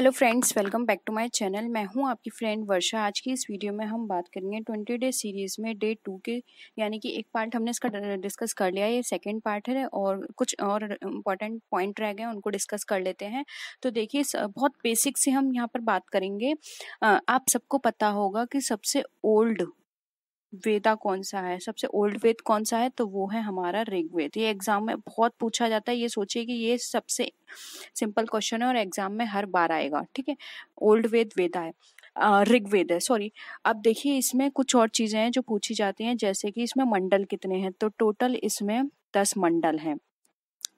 Hello friends welcome back to my channel मैं हूं आपकी फ्रेंड वर्षा आज की इस वीडियो में हम बात करेंगे ट्वेंटी डे सीरीज़ में डे टू के यानी कि एक पार्ट हमने इसका डिस्कस कर लिया ये सेकंड पार्ट है और कुछ और इम्पॉर्टेंट पॉइंट रह गए उनको डिस्कस कर लेते हैं तो देखिए बहुत बेसिक से हम यहाँ पर बात करेंगे आप सबको पता होगा कि सबसे ओल्ड वेदा कौन सा है सबसे ओल्ड वेद कौन सा है तो वो है हमारा ऋग्वेद ये एग्जाम में बहुत पूछा जाता है ये सोचिए कि ये सबसे सिंपल क्वेश्चन है और एग्जाम में हर बार आएगा ठीक है ओल्ड वेद वेदा है ऋग्वेद है सॉरी अब देखिए इसमें कुछ और चीज़ें हैं जो पूछी जाती हैं जैसे कि इसमें मंडल कितने हैं तो टोटल इसमें दस मंडल हैं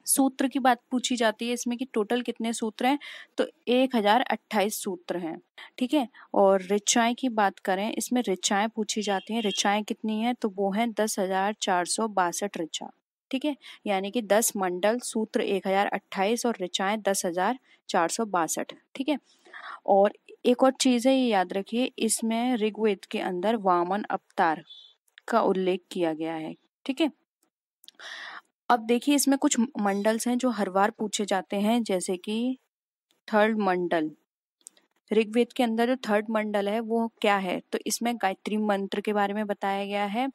सूत्र की बात पूछी जाती है इसमें कि टोटल कितने सूत्र हैं तो एक हजार अट्ठाईस सूत्र हैं ठीक है और ऋचाएं की बात करें इसमें ऋचाएं पूछी जाती हैं ऋचाएं कितनी हैं तो वो हैं दस हजार चार सौ बासठ ऋचा ठीक है यानी कि दस मंडल सूत्र एक हजार अट्ठाईस और ऋचाएं दस हजार चार सौ बासठ ठीक है और एक और चीज़ है ये याद रखिए इसमें ऋग्वेद के अंदर वामन अवतार का उल्लेख किया गया है ठीक है अब देखिए इसमें कुछ मंडल्स हैं जो हर बार पूछे जाते हैं जैसे कि थर्ड मंडल ऋग्वेद के अंदर जो थर्ड मंडल है वो क्या है तो इसमें गायत्री मंत्र के बारे में बताया गया है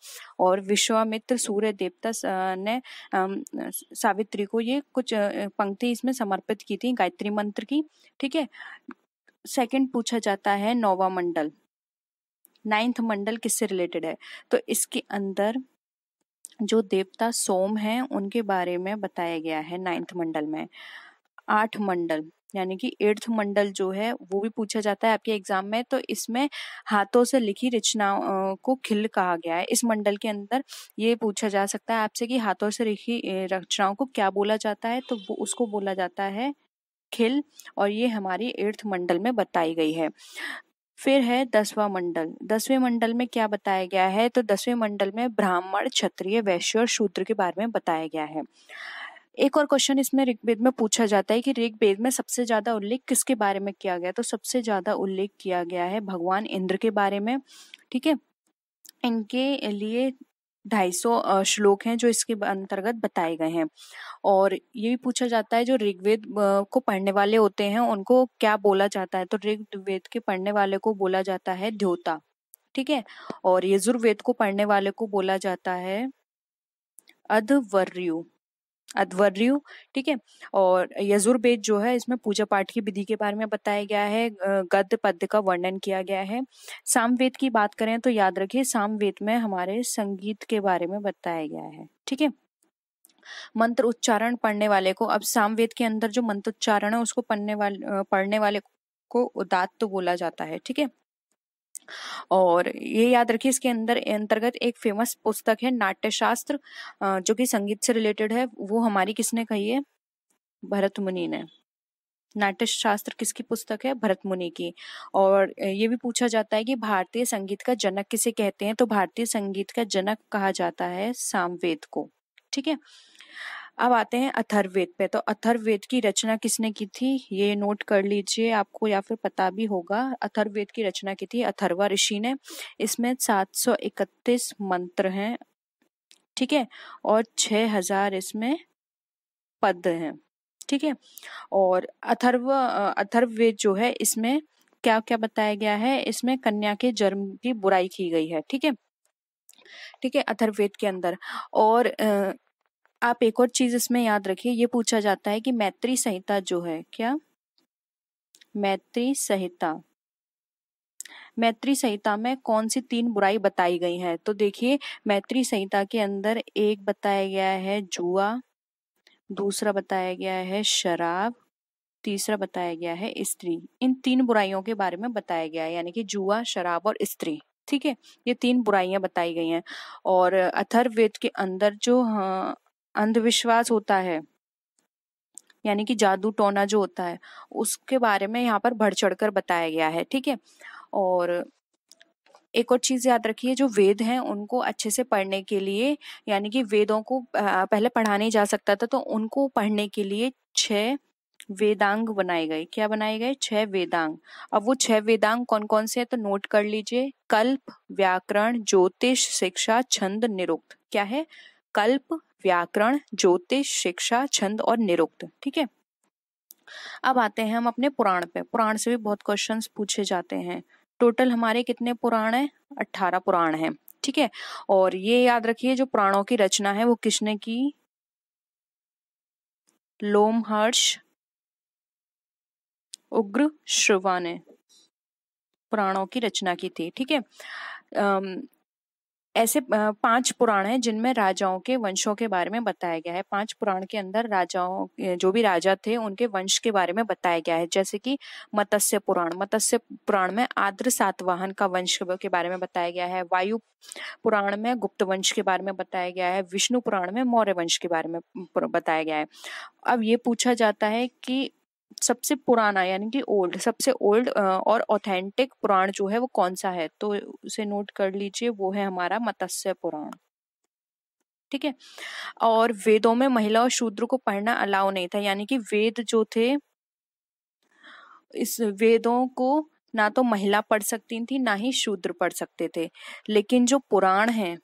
और विश्वामित्र सूर्य देवता ने सावित्री को ये कुछ पंक्ति इसमें समर्पित की थी गायत्री मंत्र की ठीक है सेकंड पूछा जाता है नौवा मंडल नाइन्थ मंडल किससे रिलेटेड है तो इसके अंदर जो देवता सोम हैं उनके बारे में बताया गया है नाइन्थ मंडल में आठ मंडल यानी कि एट्थ मंडल जो है वो भी पूछा जाता है आपके एग्जाम में तो इसमें हाथों से लिखी रचनाओं को खिल कहा गया है इस मंडल के अंदर ये पूछा जा सकता है आपसे कि हाथों से लिखी रचनाओं को क्या बोला जाता है तो वो उसको बोला जाता है खिल और ये हमारी एट्थ मंडल में बताई गई है फिर है दसवां मंडल दसवें मंडल में क्या बताया गया है तो दसवें मंडल में ब्राह्मण क्षत्रिय वैश्य और शूद्र के बारे में बताया गया है एक और क्वेश्चन इसमें ऋग्वेद में पूछा जाता है कि ऋग्वेद में सबसे ज्यादा उल्लेख किसके बारे में किया गया तो सबसे ज्यादा उल्लेख किया गया है भगवान इंद्र के बारे में ठीक है इनके लिए ढाई सौ श्लोक हैं जो इसके अंतर्गत बताए गए हैं और ये भी पूछा जाता है जो ऋग्वेद को पढ़ने वाले होते हैं उनको क्या बोला जाता है तो ऋग्वेद के पढ़ने वाले को बोला जाता है ध्योता ठीक है और यजुर्वेद को पढ़ने वाले को बोला जाता है अधवर्यु अध्वर्यु ठीक है और यजुर्वेद जो है इसमें पूजा पाठ की विधि के बारे में बताया गया है गद्य पद्य का वर्णन किया गया है सामवेद की बात करें तो याद रखिए सामवेद में हमारे संगीत के बारे में बताया गया है ठीक है मंत्र उच्चारण पढ़ने वाले को अब सामवेद के अंदर जो मंत्र उच्चारण है उसको पढ़ने वाले पढ़ने वाले को उदात्त तो बोला जाता है ठीक है और ये याद रखिए इसके अंदर अंतर्गत एक फेमस पुस्तक है नाट्यशास्त्र जो कि संगीत से रिलेटेड है वो हमारी किसने कही है भरत मुनि ने नाट्य शास्त्र किसकी पुस्तक है भरत मुनि की और ये भी पूछा जाता है कि भारतीय संगीत का जनक किसे कहते हैं तो भारतीय संगीत का जनक कहा जाता है सामवेद को ठीक है अब आते हैं अथर्ववेद पे तो अथर्ववेद की रचना किसने की थी ये नोट कर लीजिए आपको या फिर पता भी होगा अथर्ववेद की रचना की थी अथर्वा ऋषि ने इसमें 731 मंत्र हैं ठीक है और 6000 इसमें पद हैं ठीक है और अथर्व अथर्ववेद जो है इसमें क्या क्या बताया गया है इसमें कन्या के जन्म की बुराई की गई है ठीक है ठीक है अथर्ववेद के अंदर और आप एक और चीज इसमें याद रखिए ये पूछा जाता है कि मैत्री संहिता जो है क्या मैत्री संहिता मैत्री संहिता में कौन सी तीन बुराई बताई गई है तो देखिए मैत्री संहिता के अंदर एक बताया गया है जुआ दूसरा बताया गया है शराब तीसरा बताया गया है स्त्री इन तीन बुराइयों के बारे में बताया गया है यानी कि जुआ शराब और स्त्री ठीक है ये तीन बुराइयां बताई गई हैं और अथर्ववेद के अंदर जो हाँ, अंधविश्वास होता है यानी कि जादू टोना जो होता है उसके बारे में यहाँ पर बढ़ चढ़ कर बताया गया है ठीक है और एक और चीज़ याद रखिए जो वेद हैं उनको अच्छे से पढ़ने के लिए यानी कि वेदों को पहले पढ़ा नहीं जा सकता था तो उनको पढ़ने के लिए छ वेदांग बनाए गए क्या बनाए गए छह वेदांग अब वो छह वेदांग कौन कौन से हैं तो नोट कर लीजिए कल्प व्याकरण ज्योतिष शिक्षा छंद निरुक्त क्या है कल्प व्याकरण ज्योतिष शिक्षा छंद और निरुक्त ठीक है अब आते हैं हम अपने पुराण पे पुराण से भी बहुत क्वेश्चंस पूछे जाते हैं टोटल हमारे कितने पुराण हैं अट्ठारह पुराण हैं ठीक है और ये याद रखिए जो पुराणों की रचना है वो किसने की लोमहर्ष उग्र श्रुवा ने पुराणों की रचना की थी ठीक है ऐसे पांच पुराण हैं जिनमें राजाओं के वंशों के बारे में बताया गया है पांच पुराण के अंदर राजाओं जो भी राजा थे उनके वंश के बारे में बताया गया है जैसे कि मत्स्य पुराण मत्स्य पुराण में आद्र सातवाहन का वंश के बारे में बताया गया है वायु पुराण में गुप्त वंश के बारे में बताया गया है विष्णु पुराण में मौर्य वंश के बारे में बताया गया है अब ये पूछा जाता है कि सबसे पुराना यानी कि ओल्ड सबसे ओल्ड और ऑथेंटिक पुराण जो है वो कौन सा है तो उसे नोट कर लीजिए वो है हमारा मत्स्य पुराण ठीक है और वेदों में महिला और शूद्र को पढ़ना अलाउ नहीं था यानी कि वेद जो थे इस वेदों को ना तो महिला पढ़ सकती थी ना ही शूद्र पढ़ सकते थे लेकिन जो पुराण हैं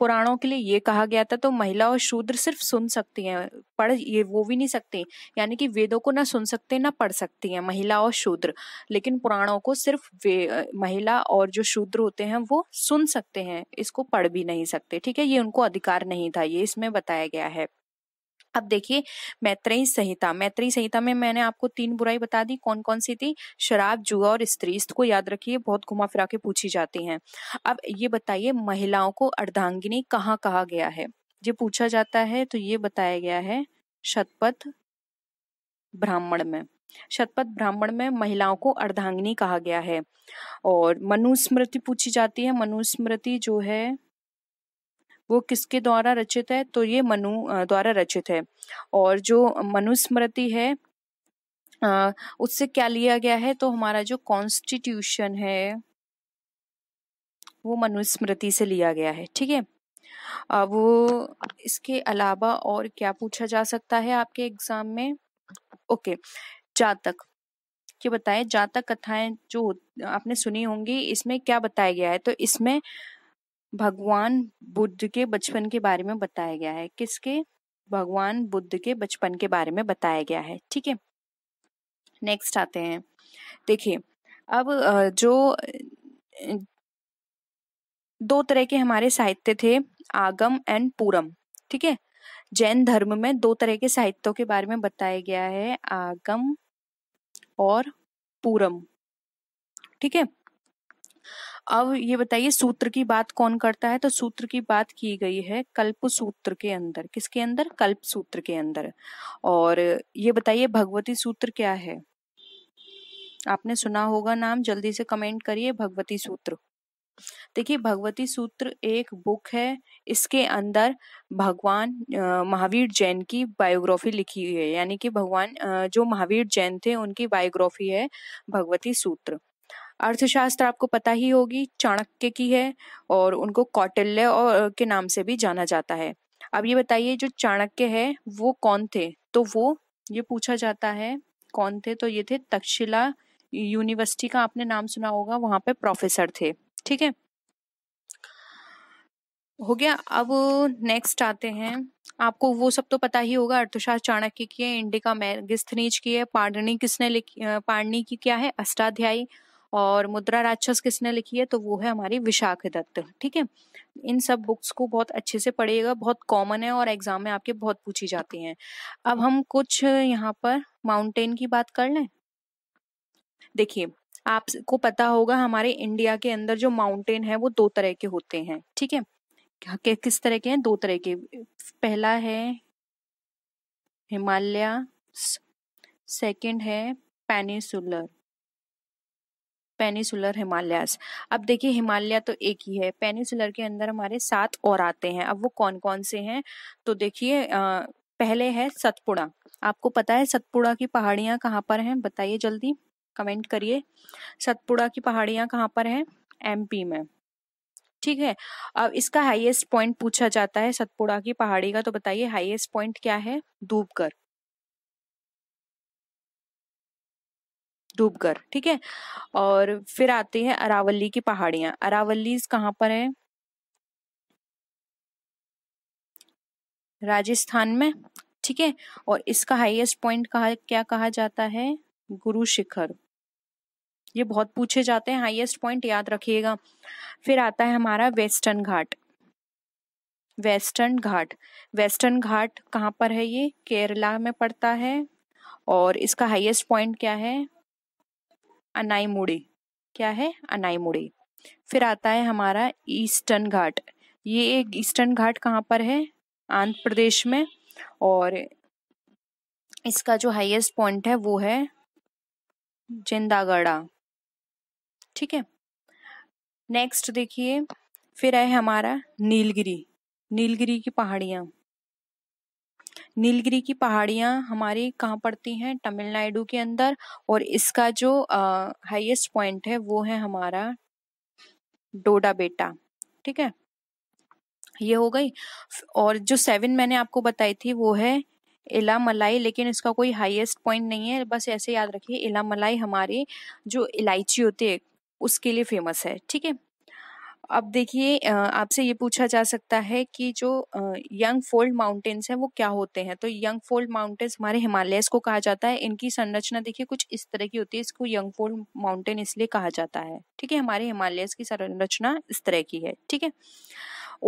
पुराणों के लिए ये कहा गया था तो महिला और शूद्र सिर्फ सुन सकती हैं पढ़ ये वो भी नहीं सकती यानी कि वेदों को ना सुन सकते ना पढ़ सकती हैं महिला और शूद्र लेकिन पुराणों को सिर्फ वे महिला और जो शूद्र होते हैं वो सुन सकते हैं इसको पढ़ भी नहीं सकते ठीक है ये उनको अधिकार नहीं था ये इसमें बताया गया है अब देखिए मैत्रेयी संहिता मैत्रेयी संहिता में मैंने आपको तीन बुराई बता दी कौन कौन सी थी शराब जुआ और स्त्री इसको तो याद रखिए बहुत घुमा फिरा के पूछी जाती हैं अब ये बताइए महिलाओं को अर्धांगिनी कहाँ कहा गया है ये पूछा जाता है तो ये बताया गया है शतपथ ब्राह्मण में शतपथ ब्राह्मण में महिलाओं को अर्धांगिनी कहा गया है और मनुस्मृति पूछी जाती है मनुस्मृति जो है वो किसके द्वारा रचित है तो ये मनु द्वारा रचित है और जो मनुस्मृति है उससे क्या लिया गया है तो हमारा जो कॉन्स्टिट्यूशन है वो मनुस्मृति से लिया गया है ठीक है अब इसके अलावा और क्या पूछा जा सकता है आपके एग्जाम में ओके जातक क्या बताएं जातक कथाएं जो आपने सुनी होंगी इसमें क्या बताया गया है तो इसमें भगवान बुद्ध के बचपन के बारे में बताया गया है किसके भगवान बुद्ध के बचपन के बारे में बताया गया है ठीक है नेक्स्ट आते हैं देखिए अब जो दो तरह के हमारे साहित्य थे आगम एंड पूरम ठीक है जैन धर्म में दो तरह के साहित्यों के बारे में बताया गया है आगम और पूरम ठीक है अब ये बताइए सूत्र की बात कौन करता है तो सूत्र की बात की गई है कल्प सूत्र के अंदर किसके अंदर कल्प सूत्र के अंदर और ये बताइए भगवती सूत्र क्या है आपने सुना होगा नाम जल्दी से कमेंट करिए भगवती सूत्र देखिए भगवती सूत्र एक बुक है इसके अंदर भगवान महावीर जैन की बायोग्राफी लिखी हुई है यानी कि भगवान जो महावीर जैन थे उनकी बायोग्राफी है भगवती सूत्र अर्थशास्त्र आपको पता ही होगी चाणक्य की है और उनको कौटिल्य और के नाम से भी जाना जाता है अब ये बताइए जो चाणक्य है वो कौन थे तो वो ये पूछा जाता है कौन थे तो ये थे तक्षशिला यूनिवर्सिटी का आपने नाम सुना होगा वहां पे प्रोफेसर थे ठीक है हो गया अब नेक्स्ट आते हैं आपको वो सब तो पता ही होगा अर्थशास्त्र चाणक्य की है इंडिका मैगिस्थनीज की है पाणनी किसने लिखी पाणनी की क्या है अष्टाध्यायी और मुद्रा राक्षस किसने लिखी है तो वो है हमारी विशाख दत्त ठीक है इन सब बुक्स को बहुत अच्छे से पढ़िएगा बहुत कॉमन है और एग्जाम में आपके बहुत पूछी जाती हैं अब हम कुछ यहाँ पर माउंटेन की बात कर लें देखिए आपको पता होगा हमारे इंडिया के अंदर जो माउंटेन है वो दो तरह के होते हैं ठीक है कि, किस तरह के हैं दो तरह के पहला है हिमालय सेकंड है पेनिसुलर पेनिसुलर हिमालयास अब देखिए हिमालय तो एक ही है पेनिसुलर के अंदर हमारे सात और आते हैं अब वो कौन कौन से हैं तो देखिए पहले है सतपुड़ा आपको पता है सतपुड़ा की पहाड़ियाँ कहाँ पर हैं बताइए जल्दी कमेंट करिए सतपुड़ा की पहाड़ियाँ कहाँ पर हैं एमपी में ठीक है अब इसका हाईएस्ट पॉइंट पूछा जाता है सतपुड़ा की पहाड़ी का तो बताइए हाईएस्ट पॉइंट क्या है धूपगढ़ डूबगर ठीक है और फिर आती है अरावली की पहाड़ियां अरावली कहाँ पर है राजस्थान में ठीक है और इसका हाईएस्ट पॉइंट कहा क्या कहा जाता है गुरु शिखर ये बहुत पूछे जाते हैं हाईएस्ट पॉइंट याद रखिएगा फिर आता है हमारा western Ghat western Ghat western Ghat कहाँ पर है ये केरला में पड़ता है और इसका हाईएस्ट पॉइंट क्या है अनाईमुड़े क्या है अनाईमुड़े फिर आता है हमारा ईस्टर्न घाट ये एक ईस्टर्न घाट कहाँ पर है आंध्र प्रदेश में और इसका जो हाईएस्ट पॉइंट है वो है जिंदागढ़ा ठीक है नेक्स्ट देखिए फिर है हमारा नीलगिरी नीलगिरी की पहाड़ियाँ नीलगिरी की पहाड़ियाँ हमारी कहाँ पड़ती हैं तमिलनाडु के अंदर और इसका जो हाईएस्ट पॉइंट है वो है हमारा डोडा बेटा ठीक है ये हो गई और जो सेवन मैंने आपको बताई थी वो है इला मलाई लेकिन इसका कोई हाईएस्ट पॉइंट नहीं है बस ऐसे याद रखिए इला मलाई हमारी जो इलायची होती है उसके लिए फेमस है ठीक है अब देखिए आपसे ये पूछा जा सकता है कि जो यंग फोल्ड माउंटेन्स हैं वो क्या होते हैं तो यंग फोल्ड माउंटेन्स हमारे हिमालयस को कहा जाता है इनकी संरचना देखिए कुछ इस तरह की होती है इसको यंग फोल्ड माउंटेन इसलिए कहा जाता है ठीक है हमारे हिमालयस की संरचना इस तरह की है ठीक है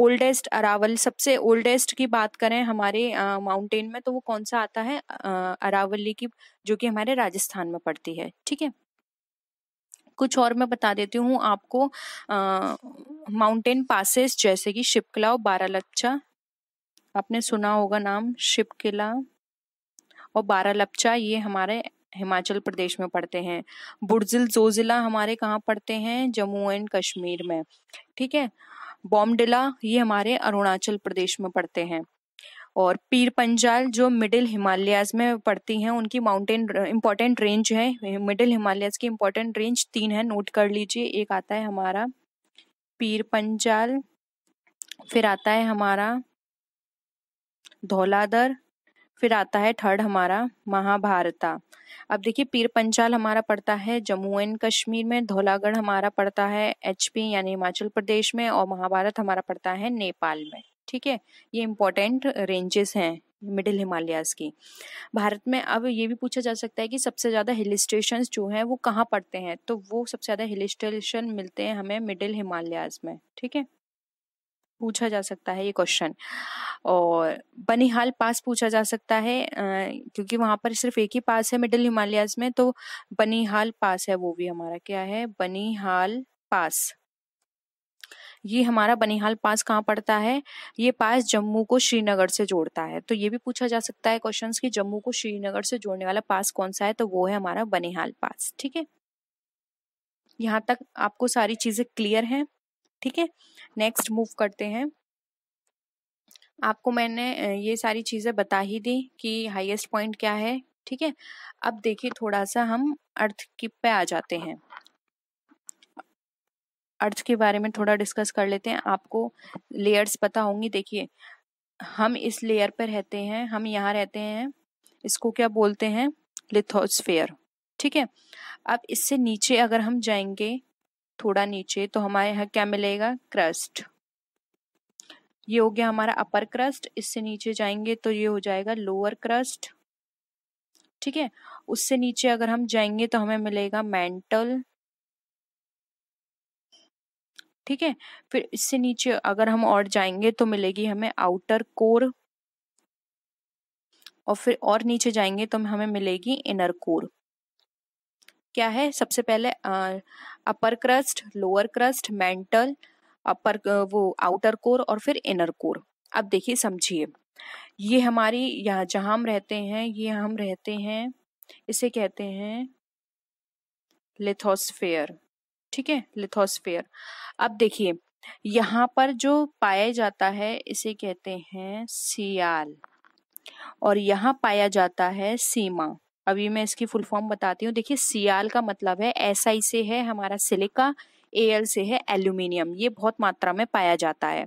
ओल्डेस्ट अरावल सबसे ओल्डेस्ट की बात करें हमारे माउंटेन में तो वो कौन सा आता है अरावली की जो कि हमारे राजस्थान में पड़ती है ठीक है कुछ और मैं बता देती हूँ आपको माउंटेन पासेस जैसे कि शिपकला और बारालपचा आपने सुना होगा नाम शिपकला और बारालपचा ये हमारे हिमाचल प्रदेश में पड़ते हैं बुर्जिल जिला हमारे कहाँ पड़ते हैं जम्मू एंड कश्मीर में ठीक है बॉमडिला ये हमारे अरुणाचल प्रदेश में पड़ते हैं और पीर पंजाल जो मिडिल हिमालयाज में पड़ती हैं उनकी माउंटेन इंपॉर्टेंट रेंज है मिडिल हिमालयाज की इंपॉर्टेंट रेंज तीन है नोट कर लीजिए एक आता है हमारा पीर पंजाल फिर आता है हमारा धौलादर फिर आता है थर्ड हमारा महाभारता अब देखिए पीर पंचाल हमारा पड़ता है जम्मू एंड कश्मीर में धौलागढ़ हमारा पड़ता है एचपी यानी हिमाचल प्रदेश में और महाभारत हमारा पड़ता है नेपाल में ठीक है ये इम्पोर्टेंट रेंजेस हैं मिडिल हिमालयाज की भारत में अब ये भी पूछा जा सकता है कि सबसे ज़्यादा हिल स्टेशन जो हैं वो कहाँ पड़ते हैं तो वो सबसे ज़्यादा हिल स्टेशन मिलते हैं हमें मिडिल हिमालयाज में ठीक है पूछा जा सकता है ये क्वेश्चन और बनिहाल पास पूछा जा सकता है आ, क्योंकि वहाँ पर सिर्फ एक ही पास है मिडिल हिमालयाज में तो बनिहाल पास है वो भी हमारा क्या है बनिहाल पास ये हमारा बनिहाल पास कहाँ पड़ता है ये पास जम्मू को श्रीनगर से जोड़ता है तो ये भी पूछा जा सकता है क्वेश्चन कि जम्मू को श्रीनगर से जोड़ने वाला पास कौन सा है तो वो है हमारा बनिहाल पास ठीक है यहाँ तक आपको सारी चीजें क्लियर हैं ठीक है नेक्स्ट मूव करते हैं आपको मैंने ये सारी चीज़ें बता ही दी कि हाईएस्ट पॉइंट क्या है ठीक है अब देखिए थोड़ा सा हम अर्थ की पे आ जाते हैं अर्थ के बारे में थोड़ा डिस्कस कर लेते हैं आपको लेयर्स पता होंगी देखिए हम इस लेयर पर रहते हैं हम यहाँ रहते हैं इसको क्या बोलते हैं लिथोस्फेयर ठीक है अब इससे नीचे अगर हम जाएंगे थोड़ा नीचे तो हमारे यहाँ क्या मिलेगा क्रस्ट ये हो गया हमारा अपर क्रस्ट इससे नीचे जाएंगे तो ये हो जाएगा लोअर क्रस्ट ठीक है उससे नीचे अगर हम जाएंगे तो हमें मिलेगा मेंटल ठीक है फिर इससे नीचे अगर हम और जाएंगे तो मिलेगी हमें आउटर कोर और फिर और नीचे जाएंगे तो हमें मिलेगी इनर कोर क्या है सबसे पहले upper crust lower crust mantle upper वो आउटर कोर और फिर इनर कोर अब देखिए समझिए ये हमारी यहाँ जहाँ हम रहते हैं ये हम रहते हैं इसे कहते हैं लिथोस्फेयर ठीक है लिथोस्फेयर अब देखिए यहाँ पर जो पाया जाता है इसे कहते हैं सियाल और यहाँ पाया जाता है सीमा अभी मैं इसकी फुल फॉर्म बताती हूँ देखिए सियाल का मतलब है ऐसा ही से है हमारा सिलिका एल से है एल्यूमिनियम ये बहुत मात्रा में पाया जाता है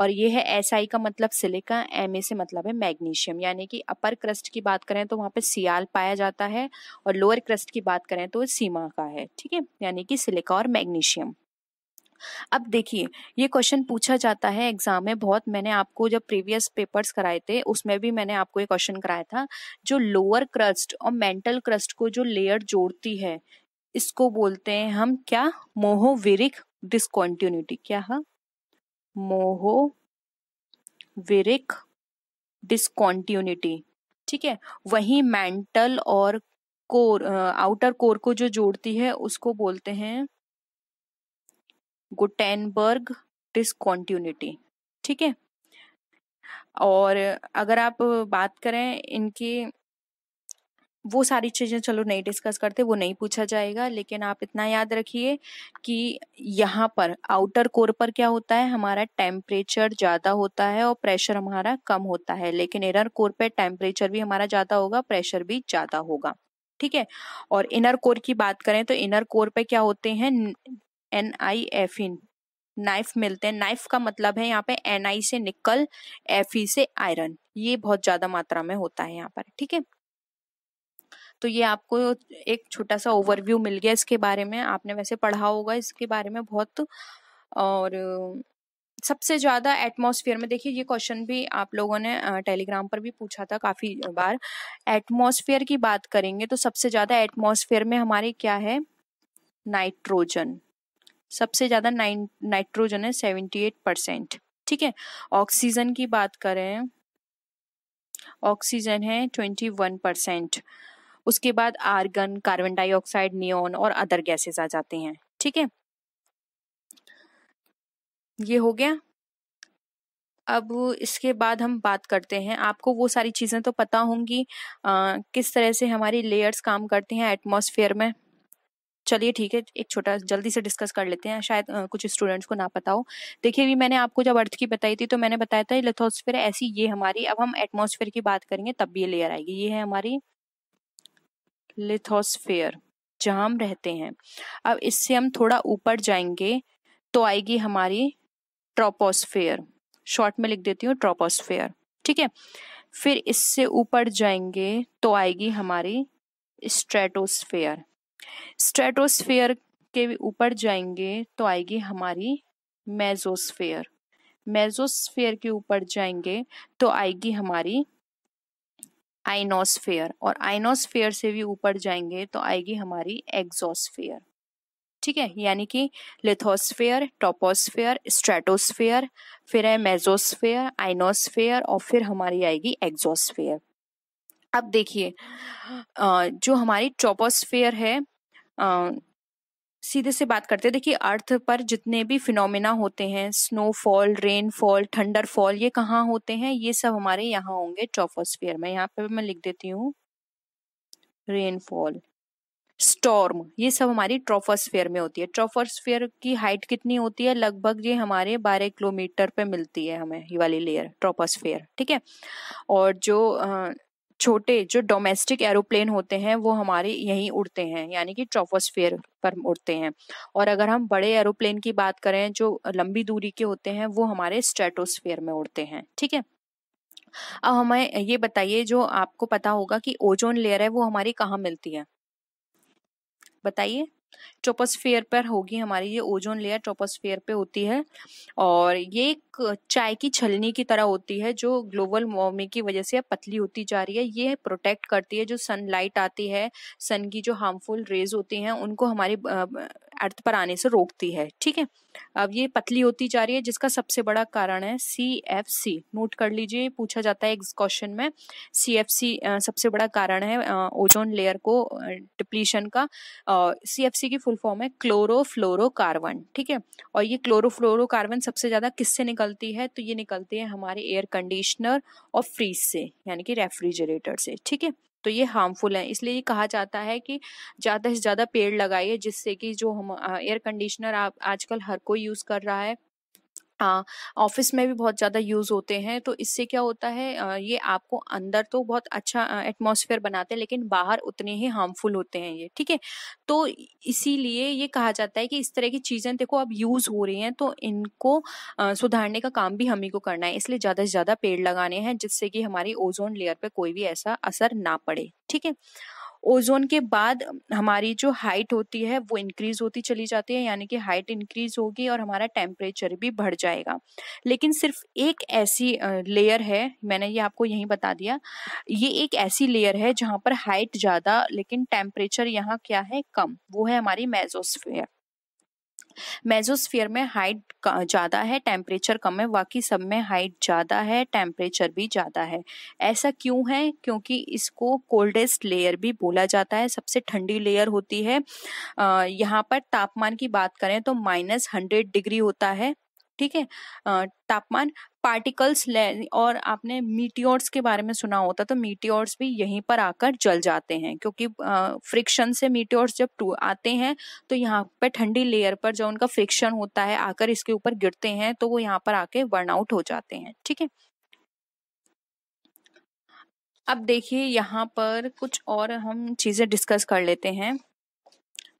और ये है एस आई का मतलब सिलिका एम ए से मतलब है मैग्नीशियम यानी कि अपर क्रस्ट की बात करें तो वहाँ पे सियाल पाया जाता है और लोअर क्रस्ट की बात करें तो सीमा का है ठीक है यानी कि सिलिका और मैग्नीशियम अब देखिए ये क्वेश्चन पूछा जाता है एग्जाम में बहुत मैंने आपको जब प्रीवियस पेपर्स कराए थे उसमें भी मैंने आपको ये क्वेश्चन कराया था जो लोअर क्रस्ट और मेंटल क्रस्ट को जो लेयर जोड़ती है इसको बोलते हैं हम क्या मोहोविरिक डिस्कॉन्टिन्यूटी क्या है मोहोविरिक डिस्कॉन्टिन्यूटी ठीक है वही मेंटल और कोर आउटर कोर को जो जोड़ती है उसको बोलते हैं गुटेनबर्ग डिस्कॉन्टिन्यूटी ठीक है और अगर आप बात करें इनकी वो सारी चीज़ें चलो नहीं डिस्कस करते वो नहीं पूछा जाएगा लेकिन आप इतना याद रखिए कि यहाँ पर आउटर कोर पर क्या होता है हमारा टेम्परेचर ज़्यादा होता है और प्रेशर हमारा कम होता है लेकिन इनर कोर पर टेम्परेचर भी हमारा ज़्यादा होगा प्रेशर भी ज़्यादा होगा ठीक है और इनर कोर की बात करें तो इनर कोर पर क्या होते हैं एन आई एफ इन नाइफ मिलते हैं नाइफ का मतलब है यहाँ पे एन आई से निकल एफ ई e से आयरन ये बहुत ज्यादा मात्रा में होता है यहाँ पर ठीक है तो ये आपको एक छोटा सा ओवरव्यू मिल गया इसके बारे में आपने वैसे पढ़ा होगा इसके बारे में बहुत और सबसे ज़्यादा एटमॉस्फेयर में देखिए ये क्वेश्चन भी आप लोगों ने टेलीग्राम पर भी पूछा था काफ़ी बार एटमॉस्फेयर की बात करेंगे तो सबसे ज़्यादा एटमॉस्फेयर में हमारे क्या है नाइट्रोजन सबसे ज़्यादा नाइट्रोजन है सेवेंटी एट परसेंट ठीक है ऑक्सीजन की बात करें ऑक्सीजन है ट्वेंटी वन परसेंट उसके बाद आर्गन कार्बन डाइऑक्साइड नियोन और अदर गैसेस आ जाते हैं ठीक है ये हो गया अब इसके बाद हम बात करते हैं आपको वो सारी चीज़ें तो पता होंगी आ, किस तरह से हमारी लेयर्स काम करते हैं एटमोसफेयर में चलिए ठीक है एक छोटा जल्दी से डिस्कस कर लेते हैं शायद आ, कुछ स्टूडेंट्स को ना पता हो देखिए अभी मैंने आपको जब अर्थ की बताई थी तो मैंने बताया था लिथोस्फेयर ऐसी ये हमारी अब हम एटमोसफेयर की बात करेंगे तब भी ये लेयर आएगी ये है हमारी लिथोस्फेयर जहाँ हम रहते हैं अब इससे हम थोड़ा ऊपर जाएंगे तो आएगी हमारी ट्रोपोस्फेयर शॉर्ट में लिख देती हूँ ट्रोपोस्फेयर ठीक है फिर इससे ऊपर जाएंगे तो आएगी हमारी स्ट्रेटोस्फेयर स्ट्रेटोस्फेयर के ऊपर जाएंगे तो आएगी हमारी मेजोस्फेयर मेजोस्फेयर के ऊपर जाएंगे तो आएगी हमारी आइनोस्फेयर और आइनोस्फेयर से भी ऊपर जाएंगे तो आएगी हमारी एग्जोस्फेयर ठीक है यानी कि लिथोस्फेयर टोपोस्फेयर स्ट्रेटोस्फेयर फिर है मेजोस्फेयर आइनोस्फेयर और फिर हमारी आएगी एग्जोस्फेयर अब देखिए जो हमारी टोपोस्फेयर है सीधे से बात करते हैं देखिए अर्थ पर जितने भी फिनोमिना होते हैं स्नोफॉल रेनफॉल फॉल ये कहाँ होते हैं ये सब हमारे यहाँ होंगे ट्रोफोस्फियर में यहाँ पे मैं लिख देती हूँ रेनफॉल स्टॉर्म ये सब हमारी ट्रोफोस्फियर में होती है ट्रोफोस्फियर की हाइट कितनी होती है लगभग ये हमारे बारह किलोमीटर पे मिलती है हमें ये वाली लेयर ट्रोपोस्फियर ठीक है और जो छोटे जो डोमेस्टिक एरोप्लेन होते हैं वो हमारे यहीं उड़ते हैं यानी कि ट्रोफोस्फेयर पर उड़ते हैं और अगर हम बड़े एरोप्लेन की बात करें जो लंबी दूरी के होते हैं वो हमारे स्ट्रेटोस्फेयर में उड़ते हैं ठीक है अब हमें ये बताइए जो आपको पता होगा कि ओजोन लेयर है वो हमारी कहाँ मिलती है बताइए ट्रोपोस्फेयर पर होगी हमारी ये ओजोन लेयर ट्रोपोस्फेयर पे होती है और ये एक चाय की छलनी की तरह होती है जो ग्लोबल वार्मिंग की वजह से पतली होती जा रही है ये प्रोटेक्ट करती है जो सनलाइट आती है सन की जो हार्मफुल रेज होती हैं उनको हमारी अर्थ पर आने से रोकती है ठीक है अब ये पतली होती जा रही है जिसका सबसे बड़ा कारण है सी एफ सी नोट कर लीजिए पूछा जाता है इस क्वेश्चन में सी एफ सी सबसे बड़ा कारण है ओजोन लेयर को डिप्लीशन का सी एफ सी की फुल फॉर्म है क्लोरोफ्लोरोकार्बन ठीक है और ये क्लोरोफ्लोरोकार्बन सबसे ज़्यादा किससे निकलती है तो ये निकलती है हमारे एयर कंडीशनर और फ्रीज से यानी कि रेफ्रिजरेटर से ठीक है तो ये हार्मफुल है इसलिए कहा जाता है कि ज़्यादा से ज़्यादा पेड़ लगाइए जिससे कि जो हम एयर कंडीशनर आप आजकल हर कोई यूज़ कर रहा है हाँ, ऑफिस में भी बहुत ज़्यादा यूज़ होते हैं तो इससे क्या होता है ये आपको अंदर तो बहुत अच्छा एटमॉस्फेयर बनाते हैं लेकिन बाहर उतने ही हार्मफुल होते हैं ये ठीक है तो इसीलिए ये कहा जाता है कि इस तरह की चीज़ें देखो अब यूज़ हो रही हैं तो इनको सुधारने का काम भी हम ही को करना है इसलिए ज़्यादा से ज़्यादा पेड़ लगाने हैं जिससे कि हमारी ओजोन लेयर पर कोई भी ऐसा असर ना पड़े ठीक है ओजोन के बाद हमारी जो हाइट होती है वो इंक्रीज होती चली जाती है यानी कि हाइट इंक्रीज होगी और हमारा टेम्परेचर भी बढ़ जाएगा लेकिन सिर्फ एक ऐसी लेयर है मैंने ये आपको यहीं बता दिया ये एक ऐसी लेयर है जहाँ पर हाइट ज़्यादा लेकिन टेम्परेचर यहाँ क्या है कम वो है हमारी मेजोस्फेयर मेजोस्फीयर में हाइट ज़्यादा है टेम्परेचर कम है बाकी सब में हाइट ज़्यादा है टेम्परेचर भी ज़्यादा है ऐसा क्यों है क्योंकि इसको कोल्डेस्ट लेयर भी बोला जाता है सबसे ठंडी लेयर होती है यहाँ पर तापमान की बात करें तो माइनस हंड्रेड डिग्री होता है ठीक है तापमान पार्टिकल्स ले और आपने मीटियोर्स के बारे में सुना होता तो मीटियोर्स भी यहीं पर आकर जल जाते हैं क्योंकि फ्रिक्शन से मीटियोर्स जब आते हैं तो यहाँ पर ठंडी लेयर पर जो उनका फ्रिक्शन होता है आकर इसके ऊपर गिरते हैं तो वो यहाँ पर आके वर्न आउट हो जाते हैं ठीक है अब देखिए यहाँ पर कुछ और हम चीज़ें डिस्कस कर लेते हैं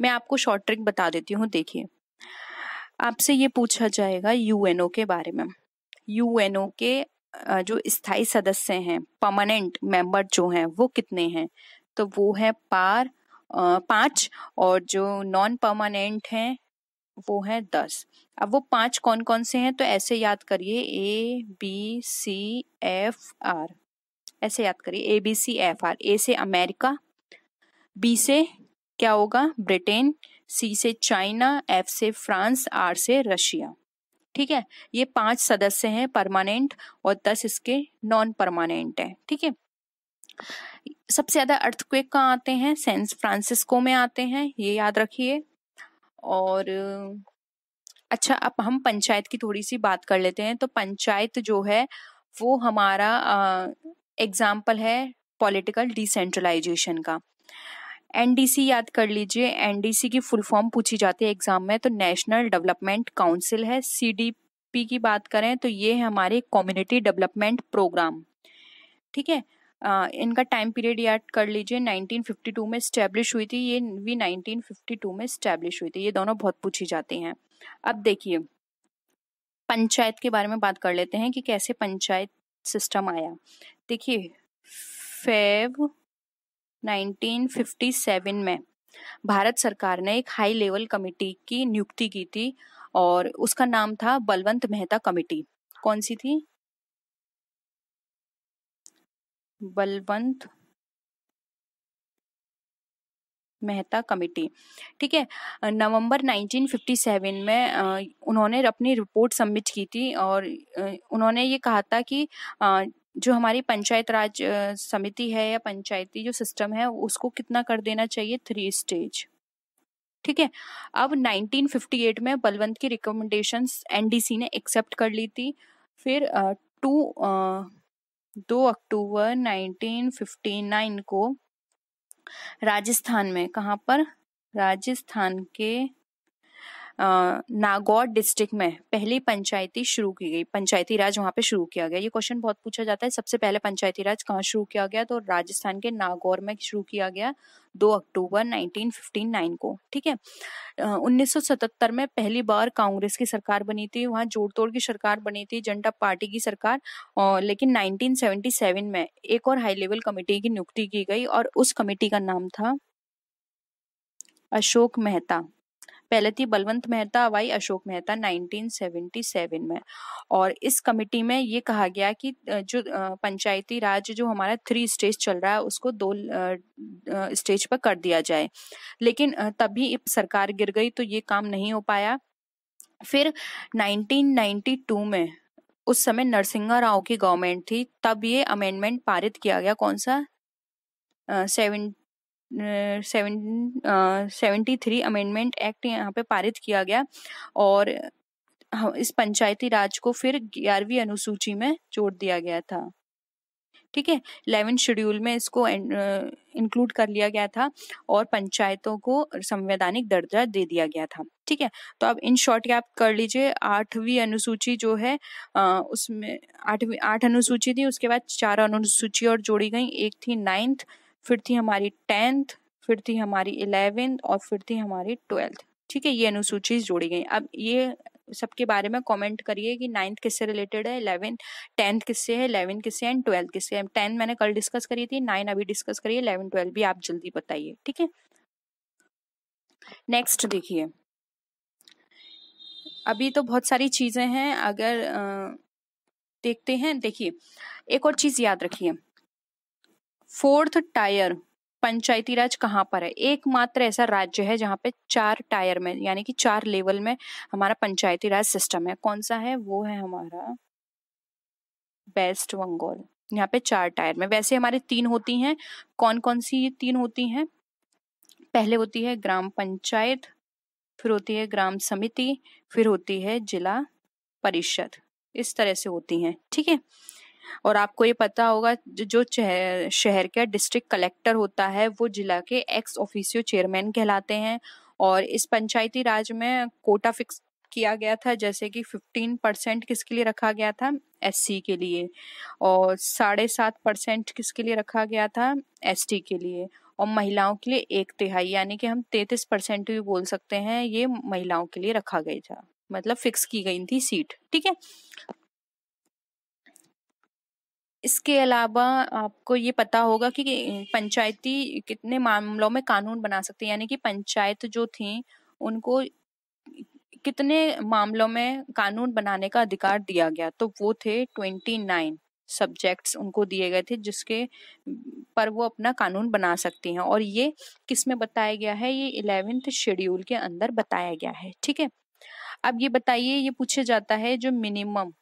मैं आपको शॉर्ट ट्रिक बता देती हूँ देखिए आपसे ये पूछा जाएगा यूएनओ के बारे में यूएनओ के जो स्थायी सदस्य हैं परमानेंट मेंबर जो हैं वो कितने हैं तो वो है पार पाँच और जो नॉन परमानेंट हैं वो है दस अब वो पांच कौन कौन से हैं तो ऐसे याद करिए A B C F R ऐसे याद करिए A B C F R A से अमेरिका बी से क्या होगा ब्रिटेन सी से चाइना एफ से फ्रांस आर से रशिया ठीक है ये पांच सदस्य हैं परमानेंट और दस इसके नॉन परमानेंट हैं ठीक है सबसे ज्यादा अर्थक्वेक कहाँ आते हैं सैन फ्रांसिस्को में आते हैं ये याद रखिए और अच्छा अब हम पंचायत की थोड़ी सी बात कर लेते हैं तो पंचायत जो है वो हमारा एग्जाम्पल है पॉलिटिकल डिसेंट्रलाइजेशन का एनडीसी याद कर लीजिए एनडीसी की फुल फॉर्म पूछी जाती है एग्जाम में तो नेशनल डेवलपमेंट काउंसिल है सीडीपी की बात करें तो ये है हमारे कम्युनिटी डेवलपमेंट प्रोग्राम ठीक है इनका टाइम पीरियड याद कर लीजिए 1952 में स्टैब्लिश हुई थी ये भी 1952 में स्टैब्लिश हुई थी ये दोनों बहुत पूछी जाती हैं अब देखिए पंचायत के बारे में बात कर लेते हैं कि कैसे पंचायत सिस्टम आया देखिए फेव 1957 में भारत सरकार ने एक हाई लेवल कमेटी की नियुक्ति की थी और उसका नाम था बलवंत मेहता कमेटी कौन सी थी बलवंत मेहता कमेटी ठीक है नवंबर 1957 में उन्होंने अपनी रिपोर्ट सबमिट की थी और उन्होंने ये कहा था कि जो हमारी पंचायत राज समिति है या पंचायती जो सिस्टम है उसको कितना कर देना चाहिए थ्री स्टेज ठीक है अब 1958 में बलवंत की रिकमेंडेशंस एनडीसी ने एक्सेप्ट कर ली थी फिर टू दो अक्टूबर 1959 को राजस्थान में कहाँ पर राजस्थान के नागौर डिस्ट्रिक्ट में पहली पंचायती शुरू की गई पंचायती राज वहां पे शुरू किया गया ये क्वेश्चन बहुत पूछा जाता है सबसे पहले पंचायती राज कहाँ शुरू किया गया तो राजस्थान के नागौर में शुरू किया गया 2 अक्टूबर 1959 को ठीक है उन्नीस में पहली बार कांग्रेस की सरकार बनी थी वहां जोड़ तोड़ की सरकार बनी थी जनता पार्टी की सरकार और लेकिन 1977 में एक और हाई लेवल कमेटी की नियुक्ति की गई और उस कमेटी का नाम था अशोक मेहता पहले थी बलवंत मेहता वाई अशोक मेहता 1977 में और इस कमिटी में ये कहा गया कि जो पंचायती राज जो हमारा थ्री स्टेज चल रहा है उसको दो स्टेज पर कर दिया जाए लेकिन तभी सरकार गिर गई तो ये काम नहीं हो पाया फिर 1992 में उस समय नरसिंह राव की गवर्नमेंट थी तब ये अमेंडमेंट पारित किया गया कौन सा seven seventy three amendment act यहाँ पे पारित किया गया और इस पंचायती राज को फिर ग्यारहवीं अनुसूची में जोड़ दिया गया था ठीक है इलेवन शेड्यूल में इसको इंक्लूड कर लिया गया था और पंचायतों को संवैधानिक दर्जा दे दिया गया था ठीक है तो अब इन शॉर्ट आप कर लीजिए आठवीं अनुसूची जो है आ, उसमें आठवीं आठ अनुसूची थी उसके बाद चार अनुसूची और जोड़ी गई एक थी नाइन्थ फिर थी हमारी टेंथ फिर थी हमारी इलेवेंथ और फिर थी हमारी ट्वेल्थ ठीक है ये अनुसूची जोड़ी गई अब ये सबके बारे में कमेंट करिए कि नाइन्थ किससे रिलेटेड है इलेवेंथ टेंथ किससे है इलेवेंथ किससे एंड ट्वेल्थ किससे है टेंथ मैंने कल डिस्कस करी थी नाइन अभी डिस्कस करिए इलेवन ट्वेल्थ भी आप जल्दी बताइए ठीक है नेक्स्ट देखिए अभी तो बहुत सारी चीज़ें हैं अगर आ, देखते हैं देखिए एक और चीज़ याद रखिए फोर्थ टायर पंचायती राज कहाँ पर है एकमात्र ऐसा राज्य है जहाँ पे चार टायर में यानी कि चार लेवल में हमारा पंचायती राज सिस्टम है कौन सा है वो है हमारा वेस्ट बंगाल यहाँ पे चार टायर में वैसे हमारे तीन होती हैं कौन कौन सी तीन होती हैं पहले होती है ग्राम पंचायत फिर होती है ग्राम समिति फिर होती है जिला परिषद इस तरह से होती हैं ठीक है थीके? और आपको ये पता होगा जो शहर का डिस्ट्रिक्ट कलेक्टर होता है वो जिला के एक्स ऑफिसियो चेयरमैन कहलाते हैं और इस पंचायती राज में कोटा फिक्स किया गया था जैसे कि 15 परसेंट किसके लिए रखा गया था एससी के लिए और साढ़े सात परसेंट किसके लिए रखा गया था एसटी के लिए और महिलाओं के लिए एक तिहाई यानी कि हम तैतीस परसेंट भी बोल सकते हैं ये महिलाओं के लिए रखा गया था मतलब फिक्स की गई थी सीट ठीक है इसके अलावा आपको ये पता होगा कि पंचायती कितने मामलों में कानून बना सकते हैं यानी कि पंचायत जो थी उनको कितने मामलों में कानून बनाने का अधिकार दिया गया तो वो थे ट्वेंटी नाइन सब्जेक्ट्स उनको दिए गए थे जिसके पर वो अपना कानून बना सकती हैं और ये किस में बताया गया है ये इलेवेंथ शेड्यूल के अंदर बताया गया है ठीक है अब ये बताइए ये पूछा जाता है जो मिनिमम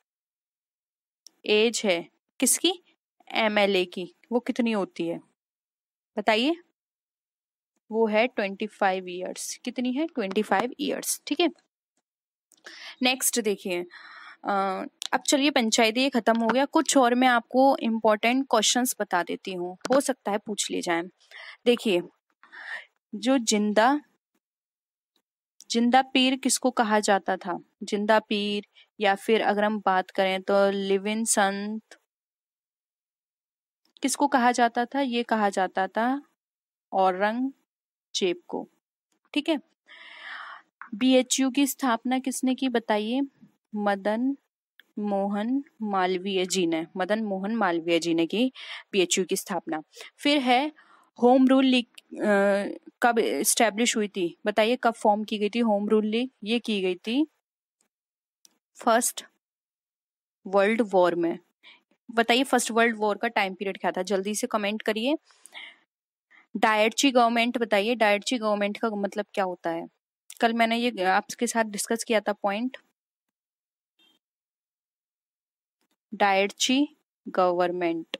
एज है किसकी एमएलए की वो कितनी होती है बताइए वो है ट्वेंटी फाइव ईयर्स कितनी है ट्वेंटी फाइव ईयर्स ठीक है नेक्स्ट देखिए अब चलिए पंचायती ये खत्म हो गया कुछ और मैं आपको इम्पोर्टेंट क्वेश्चंस बता देती हूँ हो सकता है पूछ लिए जाए देखिए जो जिंदा जिंदा पीर किसको कहा जाता था जिंदा पीर या फिर अगर हम बात करें तो लिविन संत किसको कहा जाता था ये कहा जाता था औरंगजेब को ठीक है बीएचयू की स्थापना किसने की बताइए मदन मोहन मालवीय जी ने मदन मोहन मालवीय जी ने की बीएचयू की स्थापना फिर है होम रूल लीग कब स्टेब्लिश हुई थी बताइए कब फॉर्म की गई थी होम रूल लीग ये की गई थी फर्स्ट वर्ल्ड वॉर में बताइए फर्स्ट वर्ल्ड वॉर का टाइम पीरियड क्या था जल्दी से कमेंट करिए डायटची गवर्नमेंट बताइए डायटची गवर्नमेंट का मतलब क्या होता है कल मैंने ये आपके साथ डिस्कस किया था point diarchy government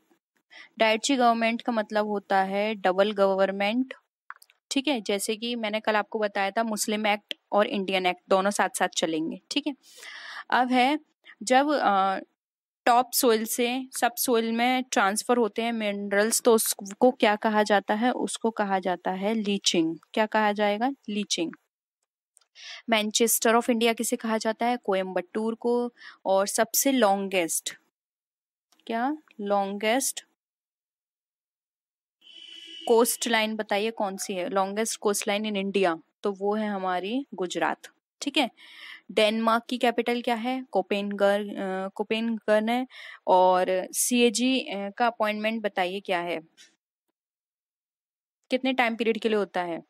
diarchy government का मतलब होता है डबल गवर्नमेंट ठीक है जैसे कि मैंने कल आपको बताया था मुस्लिम एक्ट और इंडियन एक्ट दोनों साथ साथ चलेंगे ठीक है अब है जब टॉप सोइल से सब सोइल में ट्रांसफर होते हैं मिनरल्स तो उसको क्या कहा जाता है उसको कहा जाता है लीचिंग क्या कहा जाएगा लीचिंग मैनचेस्टर ऑफ इंडिया किसे कहा जाता है कोयम्बटूर को और सबसे लॉन्गेस्ट क्या लॉन्गेस्ट कोस्ट लाइन बताइए कौन सी है longest coast line in India तो वो है हमारी गुजरात ठीक है डेनमार्क की कैपिटल क्या है कोपेनगर कोपेनगर है और सीएजी का अपॉइंटमेंट बताइए क्या है कितने टाइम पीरियड के लिए होता है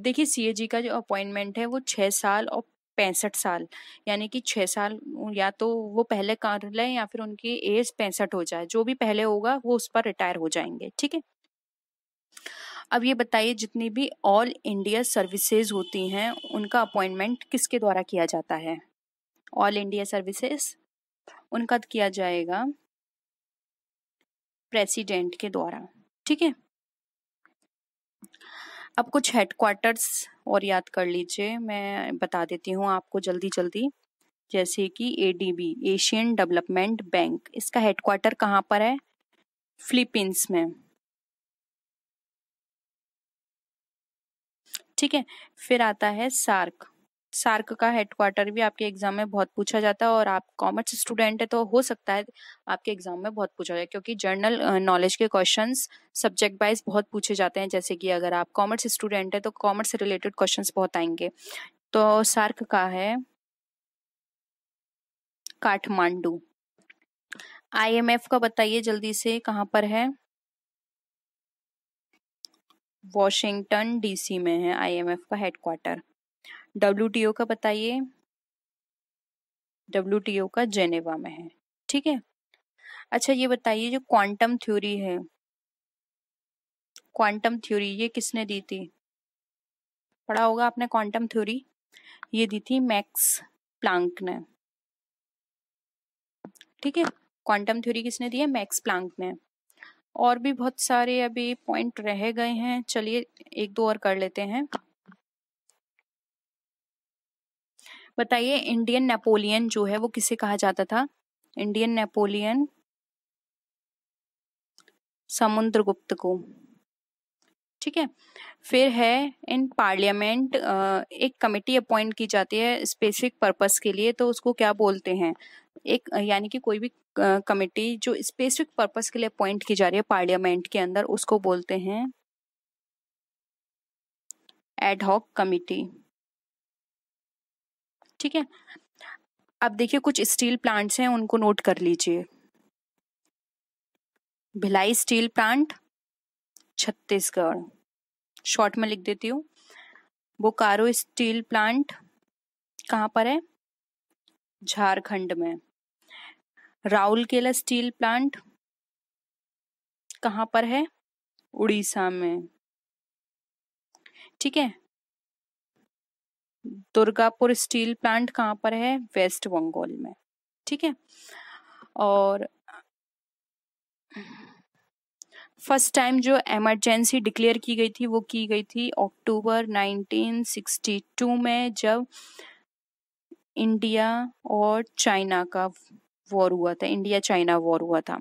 देखिए सीएजी का जो अपॉइंटमेंट है वो छह साल और पैंसठ साल यानी कि छह साल या तो वो पहले कर लें या फिर उनकी एज पैंसठ हो जाए जो भी पहले होगा वो उस पर रिटायर हो जाएंगे ठीक है अब ये बताइए जितनी भी ऑल इंडिया सर्विसेज होती हैं उनका अपॉइंटमेंट किसके द्वारा किया जाता है ऑल इंडिया सर्विसेज उनका किया जाएगा प्रेसिडेंट के द्वारा ठीक है अब कुछ हेडक्वार्टर्स और याद कर लीजिए मैं बता देती हूँ आपको जल्दी जल्दी जैसे कि एडीबी एशियन डेवलपमेंट बैंक इसका हेडक्वार्टर कहाँ पर है फिलीपींस में ठीक है फिर आता है सार्क सार्क का हेडक्वार्टर भी आपके एग्जाम में बहुत पूछा जाता है और आप कॉमर्स स्टूडेंट है तो हो सकता है आपके एग्जाम में बहुत पूछा जाए क्योंकि जर्नल नॉलेज के क्वेश्चंस सब्जेक्ट वाइज बहुत पूछे जाते हैं जैसे कि अगर आप कॉमर्स स्टूडेंट है तो कॉमर्स से रिलेटेड क्वेश्चन बहुत आएंगे तो सार्क का है काठमांडू आईएमएफ का बताइए जल्दी से कहाँ पर है वॉशिंगटन डीसी में है आईएमएफ का हेडक्वार्टर डब्ल्यू का बताइए डब्ल्यू का जेनेवा में है ठीक है अच्छा ये बताइए जो क्वांटम थ्योरी है क्वांटम थ्योरी ये किसने दी थी पढ़ा होगा आपने क्वांटम थ्योरी ये दी थी मैक्स प्लांक ने ठीक है क्वांटम थ्योरी किसने दी है मैक्स प्लांक ने और भी बहुत सारे अभी पॉइंट रह गए हैं चलिए एक दो और कर लेते हैं बताइए इंडियन नेपोलियन जो है वो किसे कहा जाता था इंडियन नेपोलियन समुद्रगुप्त को ठीक है फिर है इन पार्लियामेंट एक कमेटी अपॉइंट की जाती है स्पेसिफिक पर्पस के लिए तो उसको क्या बोलते हैं एक यानी कि कोई भी कमेटी जो स्पेसिफिक पर्पस के लिए अपॉइंट की जा रही है पार्लियामेंट के अंदर उसको बोलते हैं एडहॉक कमेटी ठीक है अब देखिए कुछ स्टील प्लांट्स हैं उनको नोट कर लीजिए Bhilai steel plant Chhattisgarh short में लिख देती हूँ बोकारो स्टील प्लांट कहाँ पर है झारखंड में केला स्टील प्लांट कहां पर है उड़ीसा में ठीक है दुर्गापुर स्टील प्लांट कहां पर है वेस्ट बंगाल में ठीक है और फर्स्ट टाइम जो एमरजेंसी डिक्लेयर की गई थी वो की गई थी अक्टूबर 1962 में जब इंडिया और चाइना का वॉर हुआ था इंडिया चाइना वॉर हुआ था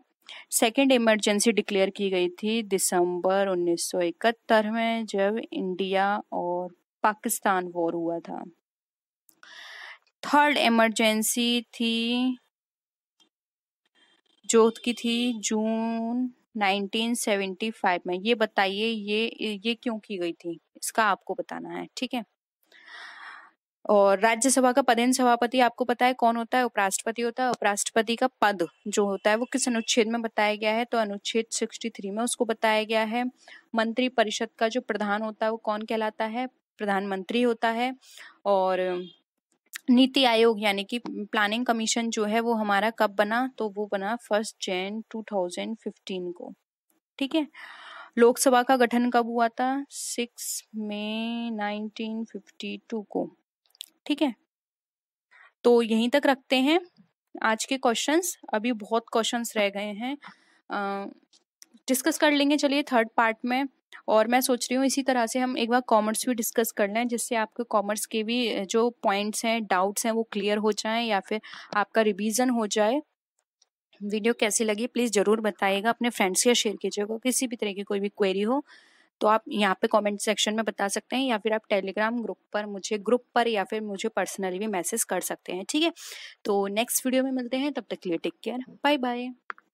सेकेंड इमरजेंसी डिक्लेयर की गई थी दिसंबर 1971 में जब इंडिया और पाकिस्तान वॉर हुआ था थर्ड इमरजेंसी थी जो की थी जून 1975 में ये बताइए ये ये क्यों की गई थी इसका आपको बताना है ठीक है और राज्यसभा का पदेन सभापति आपको पता है कौन होता है उपराष्ट्रपति होता है उपराष्ट्रपति का पद जो होता है वो किस अनुच्छेद में बताया गया है तो अनुच्छेद 63 में उसको बताया गया है मंत्री परिषद का जो प्रधान होता है वो कौन कहलाता है प्रधानमंत्री होता है और नीति आयोग यानी कि प्लानिंग कमीशन जो है वो हमारा कब बना तो वो बना फर्स्ट जैन 2015 को ठीक है लोकसभा का गठन कब हुआ था सिक्स मई 1952 को ठीक है तो यहीं तक रखते हैं आज के क्वेश्चंस अभी बहुत क्वेश्चंस रह गए हैं डिस्कस कर लेंगे चलिए थर्ड पार्ट में और मैं सोच रही हूँ इसी तरह से हम एक बार कॉमर्स भी डिस्कस कर लें जिससे आपके कॉमर्स के भी जो पॉइंट्स हैं डाउट्स हैं वो क्लियर हो जाएं या फिर आपका रिवीजन हो जाए वीडियो कैसी लगी प्लीज़ ज़रूर बताइएगा अपने फ्रेंड्स या शेयर कीजिएगा किसी भी तरह की कोई भी क्वेरी हो तो आप यहाँ पे कमेंट सेक्शन में बता सकते हैं या फिर आप टेलीग्राम ग्रुप पर मुझे ग्रुप पर या फिर मुझे पर्सनली भी मैसेज कर सकते हैं ठीक है तो नेक्स्ट वीडियो में मिलते हैं तब तक के लिए टेक केयर बाय बाय